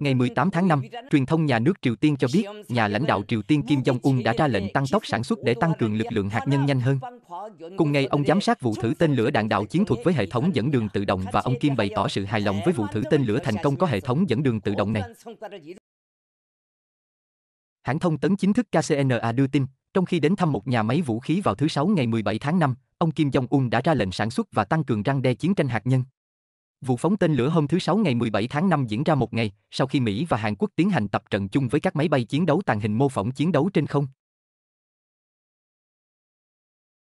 Ngày 18 tháng 5, truyền thông nhà nước Triều Tiên cho biết, nhà lãnh đạo Triều Tiên Kim Jong-un đã ra lệnh tăng tốc sản xuất để tăng cường lực lượng hạt nhân nhanh hơn. Cùng ngày, ông giám sát vụ thử tên lửa đạn đạo chiến thuật với hệ thống dẫn đường tự động và ông Kim bày tỏ sự hài lòng với vụ thử tên lửa thành công có hệ thống dẫn đường tự động này. Hãng thông tấn chính thức KCNA đưa tin, trong khi đến thăm một nhà máy vũ khí vào thứ Sáu ngày 17 tháng 5, ông Kim Jong-un đã ra lệnh sản xuất và tăng cường răng đe chiến tranh hạt nhân. Vụ phóng tên lửa hôm thứ Sáu ngày 17 tháng 5 diễn ra một ngày sau khi Mỹ và Hàn Quốc tiến hành tập trận chung với các máy bay chiến đấu tàng hình mô phỏng chiến đấu trên không.